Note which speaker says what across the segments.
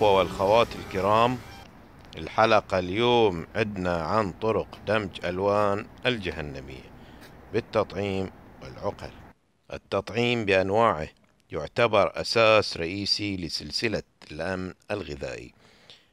Speaker 1: الإخوة والخوات الكرام الحلقة اليوم عدنا عن طرق دمج ألوان الجهنمية بالتطعيم والعقل التطعيم بأنواعه يعتبر أساس رئيسي لسلسلة الأمن الغذائي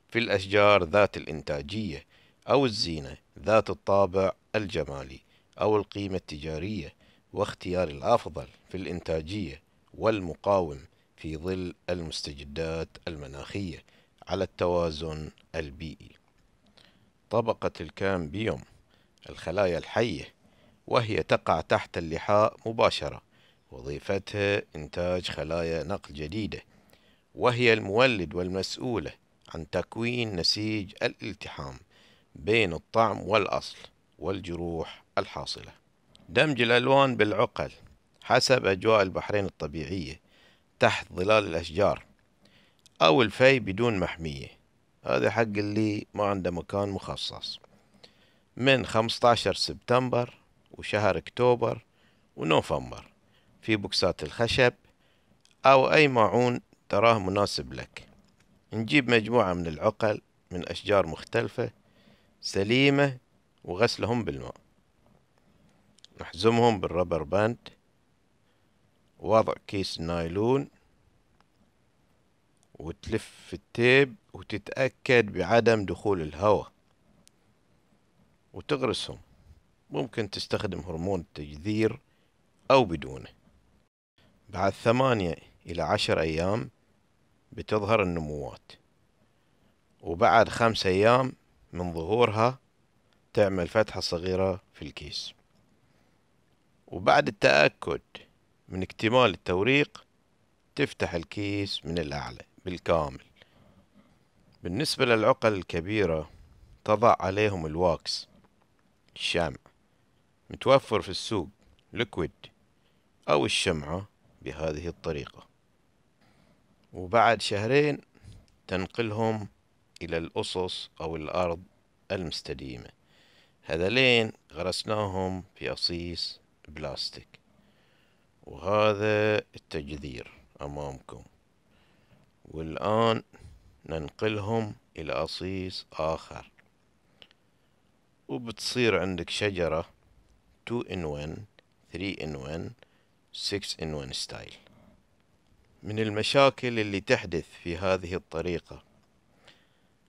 Speaker 1: في الأشجار ذات الإنتاجية أو الزينة ذات الطابع الجمالي أو القيمة التجارية واختيار الأفضل في الإنتاجية والمقاوم في ظل المستجدات المناخية على التوازن البيئي طبقة الكامبيوم الخلايا الحية وهي تقع تحت اللحاء مباشرة وظيفتها إنتاج خلايا نقل جديدة وهي المولد والمسؤولة عن تكوين نسيج الالتحام بين الطعم والأصل والجروح الحاصلة دمج الألوان بالعقل حسب أجواء البحرين الطبيعية تحت ظلال الأشجار أو الفي بدون محمية هذا حق اللي ما عنده مكان مخصص من 15 سبتمبر وشهر أكتوبر ونوفمبر في بوكسات الخشب أو أي معون تراه مناسب لك نجيب مجموعة من العقل من أشجار مختلفة سليمة وغسلهم بالماء نحزمهم بالربر باند وضع كيس نايلون وتلف التيب وتتأكد بعدم دخول الهواء وتغرسهم ممكن تستخدم هرمون التجذير أو بدونه بعد ثمانية إلى عشر أيام بتظهر النموات وبعد خمس أيام من ظهورها تعمل فتحة صغيرة في الكيس وبعد التأكد من اكتمال التوريق تفتح الكيس من الأعلى بالكامل بالنسبة للعقل الكبيرة تضع عليهم الواكس الشمع متوفر في السوق ليكويد أو الشمعة بهذه الطريقة وبعد شهرين تنقلهم إلى الأصص أو الأرض المستديمة هذلين غرسناهم في أصيص بلاستيك وهذا التجذير أمامكم والآن ننقلهم إلى أصيص آخر وبتصير عندك شجرة 2 in 1 3 in 1 6 in 1 ستايل من المشاكل اللي تحدث في هذه الطريقة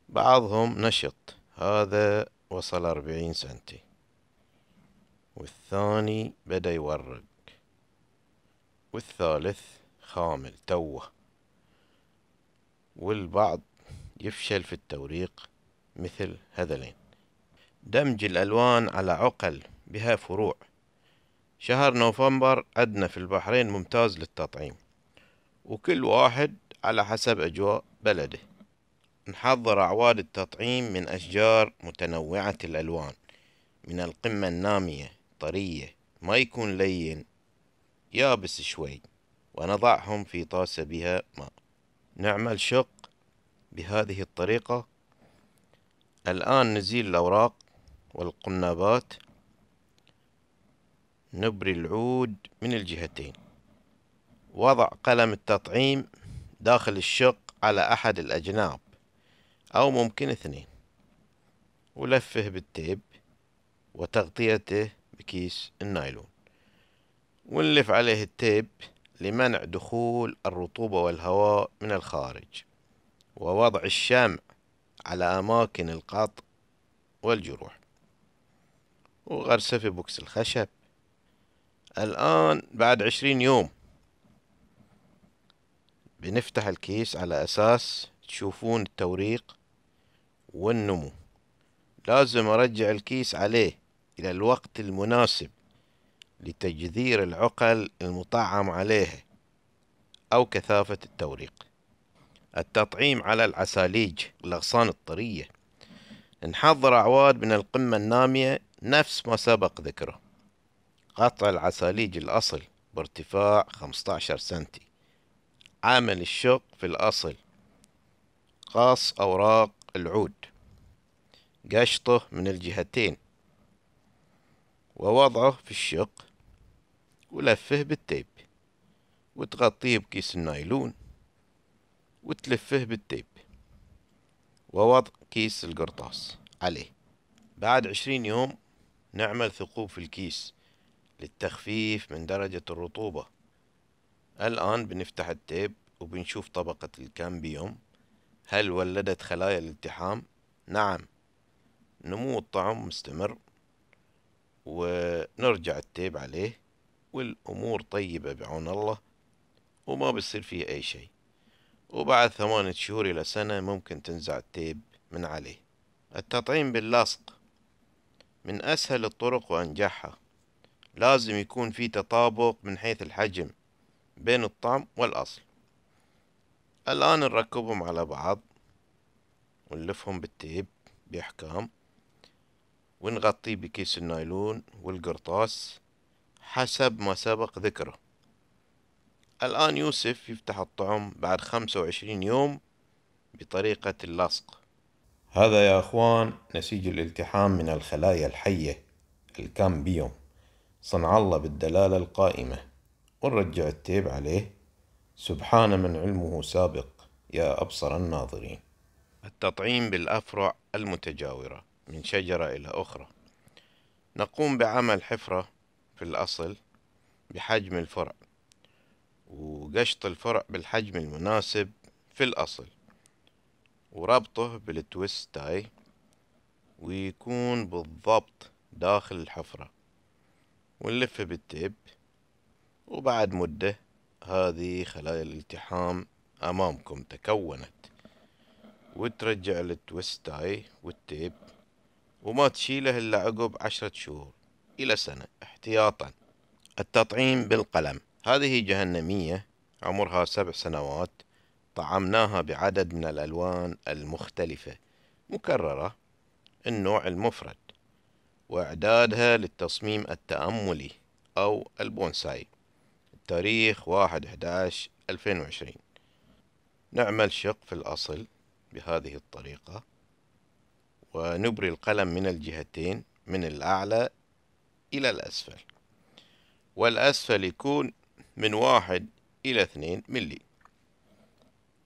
Speaker 1: بعضهم نشط هذا وصل أربعين سنتي والثاني بدأ يورق والثالث خامل توه والبعض يفشل في التوريق مثل هذلين دمج الألوان على عقل بها فروع شهر نوفمبر عدنا في البحرين ممتاز للتطعيم وكل واحد على حسب أجواء بلده نحضر أعواد التطعيم من أشجار متنوعة الألوان من القمة النامية طرية ما يكون لين يابس شوي ونضعهم في طاسة بها ماء نعمل شق بهذه الطريقة الآن نزيل الأوراق والقنابات نبري العود من الجهتين وضع قلم التطعيم داخل الشق على أحد الأجناب أو ممكن اثنين ولفه بالتيب وتغطيته بكيس النايلون ونلف عليه التيب لمنع دخول الرطوبة والهواء من الخارج ووضع الشمع على أماكن القطع والجروح وغرسه في بوكس الخشب الآن بعد عشرين يوم بنفتح الكيس على أساس تشوفون التوريق والنمو لازم أرجع الكيس عليه إلى الوقت المناسب لتجذير العقل المطعم عليه أو كثافة التوريق التطعيم على العساليج الأغصان الطرية نحضر أعواد من القمة النامية نفس ما سبق ذكره قطع العساليج الأصل بارتفاع 15 سنتي عمل الشق في الأصل قص أوراق العود قشطه من الجهتين ووضعه في الشق ولفه بالتيب وتغطيه بكيس النايلون وتلفه بالتيب ووضع كيس القرطاس عليه بعد عشرين يوم نعمل ثقوب في الكيس للتخفيف من درجة الرطوبة الآن بنفتح التيب وبنشوف طبقة الكامبيوم هل ولدت خلايا الالتحام؟ نعم نمو الطعم مستمر ونرجع التيب عليه والأمور طيبة بعون الله وما بصير فيه أي شيء وبعد ثمانية شهور إلى سنة ممكن تنزع التيب من عليه التطعيم باللصق من أسهل الطرق وأنجحها لازم يكون في تطابق من حيث الحجم بين الطعم والأصل الآن نركبهم على بعض ونلفهم بالتيب بإحكام ونغطيه بكيس النايلون والقرطاس حسب ما سبق ذكره الآن يوسف يفتح الطعم بعد خمسة وعشرين يوم بطريقة اللصق هذا يا أخوان نسيج الالتحام من الخلايا الحية الكامبيوم صنع الله بالدلالة القائمة ونرجع التيب عليه سبحان من علمه سابق يا أبصر الناظرين التطعيم بالأفرع المتجاورة من شجرة إلى أخرى نقوم بعمل حفرة في الأصل بحجم الفرع وقشط الفرع بالحجم المناسب في الأصل وربطه بالتويست تاي ويكون بالضبط داخل الحفرة ونلفه بالتيب وبعد مدة هذه خلايا الالتحام أمامكم تكونت وترجع للتويست تاي والتيب وما تشيله إلا عقب عشرة شهور إلى سنة احتياطا التطعيم بالقلم هذه جهنمية عمرها سبع سنوات طعمناها بعدد من الألوان المختلفة مكررة النوع المفرد وإعدادها للتصميم التأملي أو البونساي التاريخ 1/11/2020 نعمل شق في الأصل بهذه الطريقة ونبري القلم من الجهتين من الأعلى إلى الأسفل والأسفل يكون من واحد إلى اثنين ملي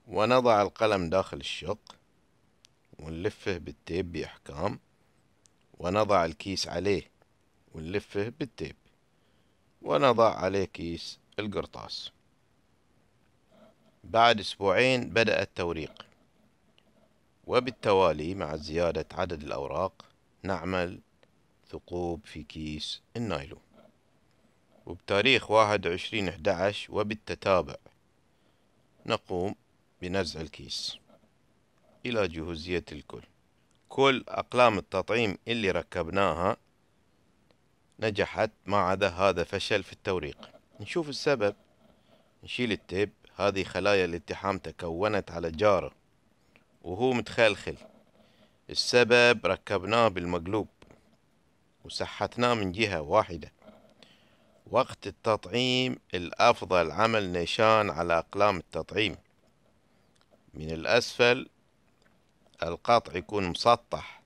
Speaker 1: ونضع القلم داخل الشق ونلفه بالتيب بإحكام ونضع الكيس عليه ونلفه بالتيب ونضع عليه كيس القرطاس بعد أسبوعين بدأ التوريق وبالتوالي مع زيادة عدد الأوراق نعمل ثقوب في كيس النايلون وبتاريخ واحد وعشرين أحدعش وبالتتابع نقوم بنزع الكيس إلى جهوزية الكل كل أقلام التطعيم اللي ركبناها نجحت ما عدا هذا فشل في التوريق نشوف السبب نشيل التيب هذه خلايا الالتحام تكونت على جاره وهو متخلخل السبب ركبناه بالمقلوب وصحتنا من جهة واحدة وقت التطعيم الأفضل عمل نيشان على أقلام التطعيم من الأسفل القاطع يكون مسطح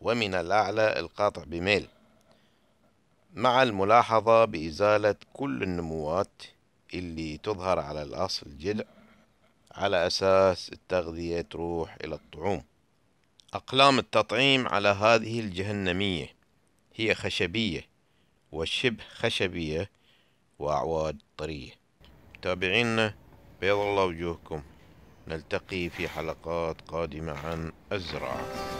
Speaker 1: ومن الأعلى القاطع بميل مع الملاحظة بإزالة كل النموات اللي تظهر على الأصل الجذع على أساس التغذية تروح إلى الطعوم أقلام التطعيم على هذه الجهنمية هي خشبية والشبه خشبية وأعواد طرية متابعينا بيض الله وجوهكم نلتقي في حلقات قادمة عن الزراعة